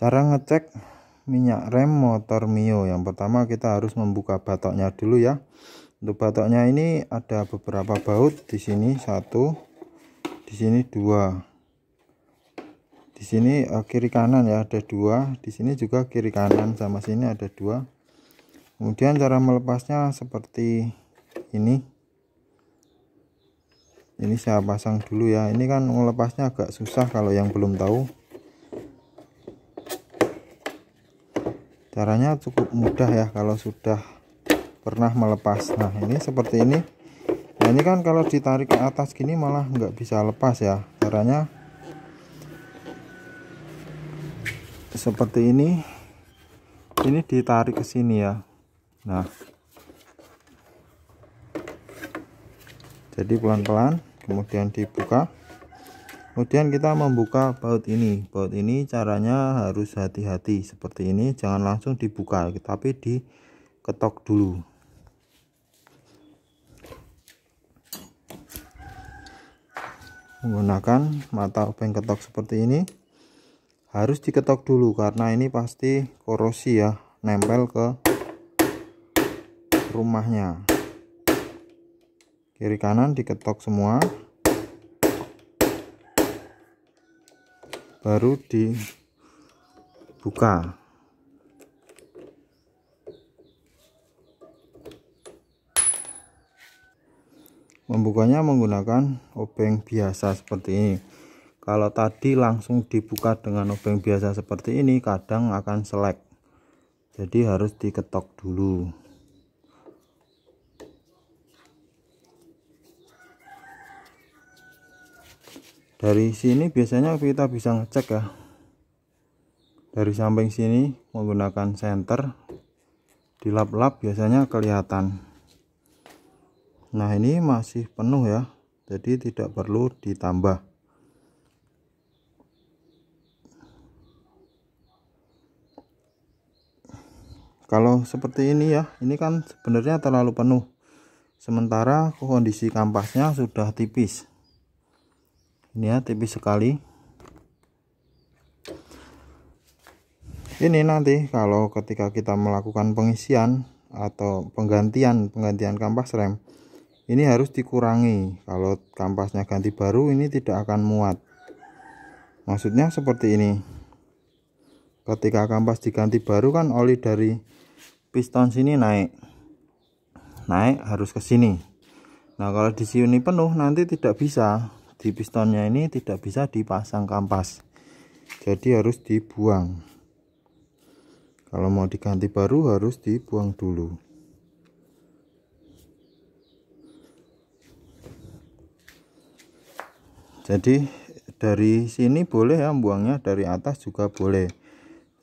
Cara ngecek minyak rem motor Mio. Yang pertama kita harus membuka batoknya dulu ya. Untuk batoknya ini ada beberapa baut di sini satu, di sini dua, di sini e, kiri kanan ya ada dua, di sini juga kiri kanan sama sini ada dua. Kemudian cara melepasnya seperti ini. Ini saya pasang dulu ya. Ini kan melepasnya agak susah kalau yang belum tahu caranya cukup mudah ya kalau sudah pernah melepas nah ini seperti ini nah ini kan kalau ditarik ke atas gini malah nggak bisa lepas ya caranya seperti ini ini ditarik ke sini ya nah jadi pelan-pelan kemudian dibuka kemudian kita membuka baut ini baut ini caranya harus hati-hati seperti ini jangan langsung dibuka tapi diketok dulu menggunakan mata obeng ketok seperti ini harus diketok dulu karena ini pasti korosi ya nempel ke rumahnya kiri kanan diketok semua baru dibuka membukanya menggunakan obeng biasa seperti ini kalau tadi langsung dibuka dengan obeng biasa seperti ini kadang akan selek jadi harus diketok dulu dari sini biasanya kita bisa ngecek ya dari samping sini menggunakan senter dilap lap biasanya kelihatan nah ini masih penuh ya jadi tidak perlu ditambah kalau seperti ini ya ini kan sebenarnya terlalu penuh sementara kondisi kampasnya sudah tipis ini ya tipis sekali ini nanti kalau ketika kita melakukan pengisian atau penggantian penggantian kampas rem ini harus dikurangi kalau kampasnya ganti baru ini tidak akan muat maksudnya seperti ini ketika kampas diganti baru kan oli dari piston sini naik naik harus ke sini nah kalau di sini penuh nanti tidak bisa di pistonnya ini tidak bisa dipasang kampas jadi harus dibuang kalau mau diganti baru harus dibuang dulu jadi dari sini boleh ya buangnya dari atas juga boleh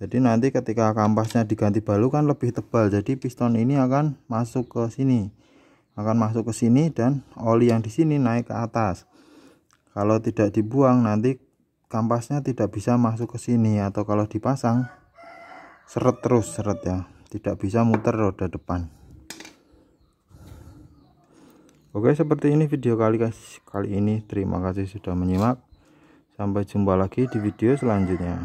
jadi nanti ketika kampasnya diganti balu kan lebih tebal jadi piston ini akan masuk ke sini akan masuk ke sini dan oli yang di sini naik ke atas kalau tidak dibuang nanti kampasnya tidak bisa masuk ke sini atau kalau dipasang seret terus seret ya tidak bisa muter roda depan Oke seperti ini video kali kali ini terima kasih sudah menyimak sampai jumpa lagi di video selanjutnya